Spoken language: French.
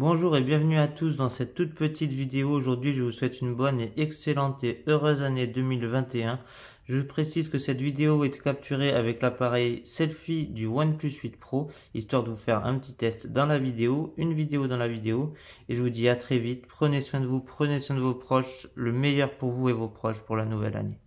Bonjour et bienvenue à tous dans cette toute petite vidéo. Aujourd'hui, je vous souhaite une bonne et excellente et heureuse année 2021. Je précise que cette vidéo est capturée avec l'appareil selfie du OnePlus 8 Pro, histoire de vous faire un petit test dans la vidéo, une vidéo dans la vidéo. Et je vous dis à très vite. Prenez soin de vous, prenez soin de vos proches. Le meilleur pour vous et vos proches pour la nouvelle année.